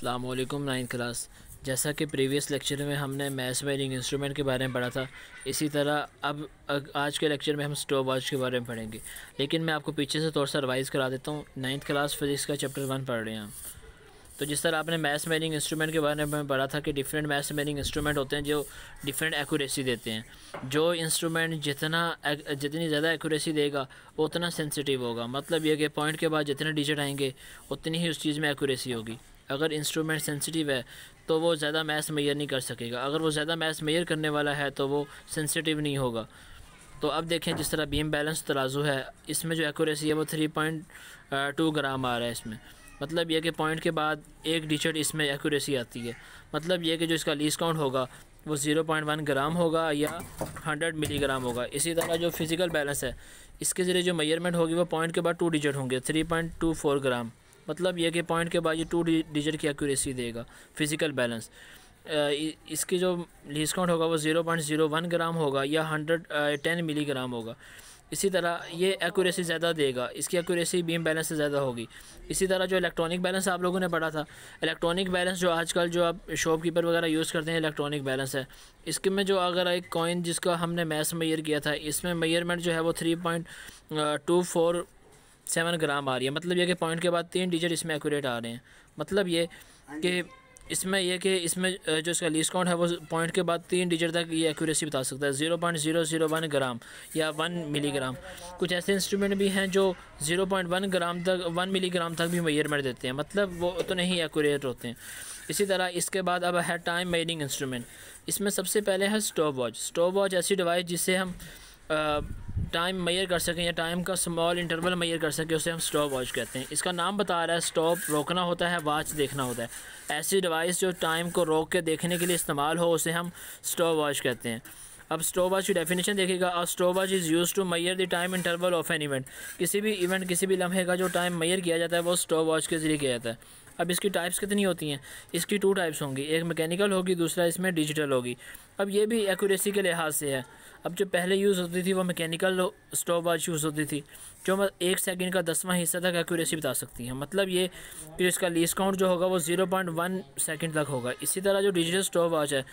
अल्लाम nine class जैसा कि प्रीवियस लेक्चर में हमने मैथ्स मेरिंग इंस्ट्रूमेंट के बारे में पढ़ा था इसी तरह अब आज के लेक्चर में हम स्टॉप वॉच के बारे में पढ़ेंगे लेकिन मैं आपको पीछे से थोड़ा सा रिवाइज़ करा देता हूँ नाइन्थ क्लास फिजिक्स का चैप्टर वन पढ़ रहे हैं हम तो जिस तरह आपने मैथ्स मेरिंग इंस्ट्रूमेंट के बारे में पढ़ा था कि डिफरेंट मैथ्स मेरिंग इंस्ट्रूमेंट होते हैं जो डिफरेंट एक्यूरेसी देते हैं जो इंस्ट्रूमेंट जितना जितनी ज़्यादा एक्यूरेसी देगा उतना सेंसिटिव होगा मतलब ये कि पॉइंट के बाद जितने डिजिट आएंगे उतनी ही उस चीज़ में एक्यूरेसी होगी अगर इंस्ट्रूमेंट सेंसिटिव है तो वो ज़्यादा मैस मैयर नहीं कर सकेगा अगर वो ज़्यादा मैस मैयर करने वाला है तो वो सेंसिटिव नहीं होगा तो अब देखें जिस तरह बीम बैलेंस तराजू है इसमें जो एक्यूरेसी है वो थ्री पॉइंट टू ग्राम आ रहा है इसमें मतलब यह कि पॉइंट के बाद एक डिजिट इसमें एक्यूरेसी आती है मतलब यह कि जो इसका लीस काउंट होगा वो ज़ीरो पॉइंट वन ग्राम होगा या हंड्रेड मिलीग्राम होगा इसी तरह जो फिज़िकल बैलेंस है इसके ज़रिए जो मेजरमेंट होगी वो पॉइंट के बाद टू डिजिट होंगे three point two four gram मतलब यह कि पॉइंट के बाद ये टू डिजिट की एक्यूरेसी देगा फिज़िकल बैलेंस इसकी जो डिस्काउंट होगा वो zero point zero one gram होगा या हंड्रेड टेन मिली ग्राम होगा इसी तरह ये एक्यूरेसी ज़्यादा देगा इसकी एक्यूरेसी बीम बैलेंस से ज़्यादा होगी इसी तरह जो इलेक्ट्रॉनिक बैलेंस आप लोगों ने पढ़ा था इलेक्ट्रॉनिक बैलेंस जो आजकल जो आप शॉपकीपर वगैरह यूज़ करते हैं इलेक्ट्रॉनिक बैलेंस है इसके में जो अगर एक कॉइन जिसका हमने मैथ मैयर किया था इसमें मैयरमेंट जो है वो three point two four seven gram आ रही है मतलब ये कि पॉइंट के बाद तीन डिजिट इसमें एक्यूरेट आ रहे हैं मतलब ये हाँ कि इसमें यह कि इसमें जो इसका लीस काउंट है वो पॉइंट के बाद तीन डिजिट तक ये एक्यूरेसी बता सकता है zero point zero zero one gram या वन मिलीग्राम कुछ ऐसे इंस्ट्रूमेंट भी हैं जो ज़ीरो पॉइंट वन ग्राम तक वन मिलीग्राम तक भी मेयरमेंट देते हैं मतलब वो तो नहीं एक्यूरेट होते हैं इसी तरह इसके बाद अब है टाइम मेयरिंग इंस्ट्रूमेंट इसमें सबसे पहले है स्टॉप वॉच स्टॉप वॉच ऐसी डिवाइस जिससे हम आ, टाइम मैयर कर सकें या टाइम का स्मॉल इंटरवल मैयर कर सकें उसे हम स्टॉप वॉच कहते हैं इसका नाम बता रहा है स्टॉप रोकना होता है वॉच देखना होता है ऐसी डिवाइस जो टाइम को रोक के देखने के लिए इस्तेमाल हो उसे हम स्टॉप वॉच कहते हैं अब स्टॉप वॉच की डेफिनेशन देखेगा और stop watch is use to measure the time interval of an event किसी भी इवेंट किसी भी लम्हे का जो टाइम मैयर किया जाता है वो स्टॉप वॉच के ज़रिए किया जाता है अब इसकी टाइप्स कितनी होती हैं इसकी टू टाइप्स होंगी एक मैकेनिकल होगी दूसरा इसमें डिजिटल होगी अब ये भी एक्यूरेसी के लिहाज से है अब जो पहले यूज़ होती थी वो मैकेनिकल स्टॉप वॉच यूज़ होती थी जो एक सेकंड का दसवां हिस्सा तक एक्यूरेसी बता सकती है मतलब ये कि इसका लीस काउंट जो होगा वो ज़ीरो पॉइंट वन सेकेंड तक होगा इसी तरह जो डिजिटल स्टॉप वॉच है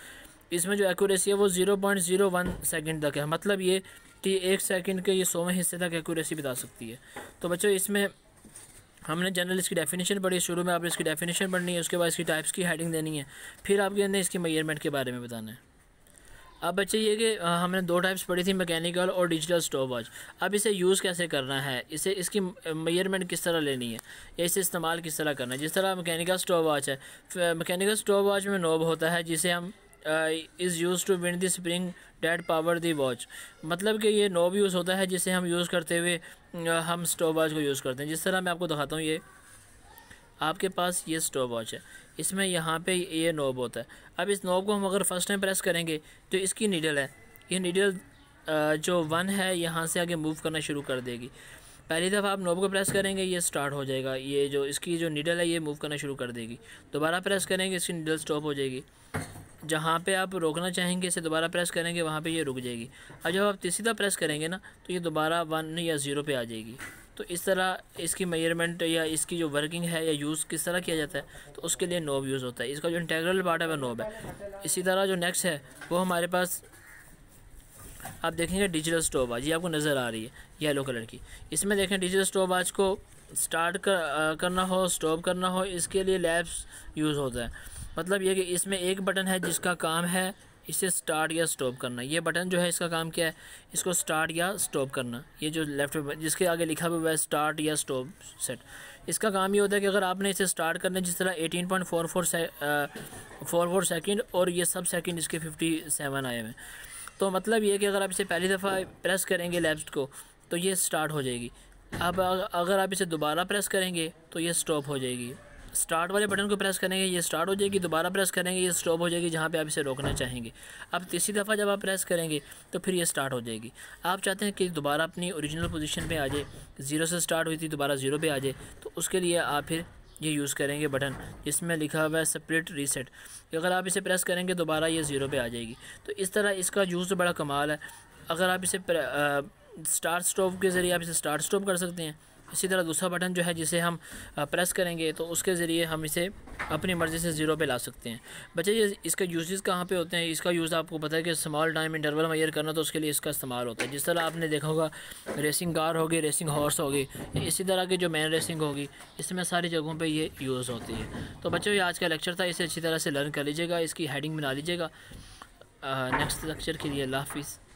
इसमें जो एक्यूरेसी है वो zero point zero one second तक है मतलब ये कि एक सेकेंड के ये सोवें हिस्से तक एक्यूरेसी बता सकती है तो बच्चों इसमें हमने जनरल इसकी डेफिनेशन पढ़ी शुरू में आपने इसकी डेफिनेशन पढ़नी है उसके बाद इसकी टाइप्स की हेडिंग देनी है फिर आपके अंदर इसकी मेयरमेंट के बारे में बताना है अब बच्चे ये कि हमने दो टाइप्स पढ़ी थी मैकेनिकल और डिजिटल स्टॉप वॉच अब इसे यूज़ कैसे करना है इसे इसकी मेयरमेंट किस तरह लेनी है या इसे इस्तेमाल किस तरह करना है जिस तरह मैकेनिकल स्टॉप वॉच है मैकेनिकल स्टॉप वॉच में नोब होता है जिसे हम is use to wind the spring that power the watch मतलब कि ये नोब यूज़ होता है जिसे हम यूज़ करते हुए हम स्टॉप वॉच को यूज़ करते हैं जिस तरह मैं आपको दिखाता हूँ ये आपके पास ये स्टॉप वॉच है इसमें यहाँ पे ये नोब होता है अब इस नोब को हम अगर फर्स्ट टाइम प्रेस करेंगे तो इसकी नीडल है ये नीडल जो वन है यहाँ से आगे मूव करना शुरू कर देगी पहली दफ़ा आप नोब को प्रेस करेंगे ये स्टार्ट हो जाएगा ये जो इसकी जो नीडल है ये मूव करना शुरू कर देगी दोबारा प्रेस करेंगे इसकी नीडल स्टॉप हो जाएगी जहाँ पे आप रोकना चाहेंगे इसे दोबारा प्रेस करेंगे वहाँ पे ये रुक जाएगी और जब आप तीसरी दफ़ा प्रेस करेंगे ना तो ये दोबारा वन या ज़ीरो पे आ जाएगी तो इस तरह इसकी मेजरमेंट या इसकी जो वर्किंग है या यूज़ किस तरह किया जाता है तो उसके लिए नोब यूज़ होता है इसका जो इंटेग्रल पार्ट है वह नोब है इसी तरह जो नेक्स्ट है वो हमारे पास आप देखेंगे डिजिटल स्टोव आज ये आपको नज़र आ रही है येलो कलर की इसमें देखें डिजिटल स्टोव आज को स्टार्ट कर, करना हो स्टॉप करना हो इसके लिए लैब्स यूज़ होता है मतलब ये कि इसमें एक बटन है जिसका काम है इसे स्टार्ट या स्टॉप करना ये बटन जो है इसका काम क्या है इसको स्टार्ट या स्टॉप करना ये जो लेफ्ट जिसके आगे लिखा हुआ है स्टार्ट या स्टॉप सेट इसका काम ये होता है कि अगर आपने इसे स्टार्ट करना जिस तरह eighteen point four four four four second और ये सब सेकेंड इसके फिफ्टी सेवन आए हुए तो मतलब ये कि अगर आप इसे पहली दफ़ा प्रेस करेंगे लेफ्ट को तो ये स्टार्ट हो जाएगी अब अगर आप इसे दोबारा प्रेस करेंगे तो ये स्टॉप हो जाएगी स्टार्ट वाले बटन को प्रेस करेंगे ये स्टार्ट हो जाएगी दोबारा प्रेस करेंगे ये स्टॉप हो जाएगी जहाँ पे आप इसे रोकना चाहेंगे अब तीसरी दफ़ा जब आप प्रेस करेंगे तो फिर ये स्टार्ट हो जाएगी आप चाहते हैं कि दोबारा अपनी ओरिजिनल पोजीशन पे आ जाए ज़ीरो से स्टार्ट हुई थी दोबारा ज़ीरो पे आ जाए तो उसके लिए आप फिर ये यूज़ करेंगे बटन जिसमें लिखा हुआ है स्प्लिट रीसेट अगर आप इसे प्रेस करेंगे दोबारा ये ज़ीरो पर आ जाएगी तो इस तरह इसका यूज़ तो बड़ा कमाल है अगर आप इसे स्टार्ट स्टॉप के ज़रिए आप इसे स्टार्ट स्टॉप कर सकते हैं इसी तरह दूसरा बटन जो है जिसे हम प्रेस करेंगे तो उसके ज़रिए हम इसे अपनी मर्ज़ी से ज़ीरो पे ला सकते हैं बच्चे ये इसका यूजेस कहाँ पे होते हैं इसका यूज़ आपको पता है कि स्मॉल टाइम इंटरवल मैयर करना तो उसके लिए इसका इस्तेमाल होता है जिस तरह आपने देखा होगा रेसिंग कार होगी रेसिंग हॉर्स होगी इसी तरह की जो मैन रेसिंग होगी इसमें सारी जगहों पर ये यूज़ होती है तो बच्चों ये आज का लेक्चर था इसे अच्छी तरह से लर्न कर लीजिएगा इसकी हेडिंग बना लीजिएगा नेक्स्ट लेक्चर के लिए अल्लाह हाफिज़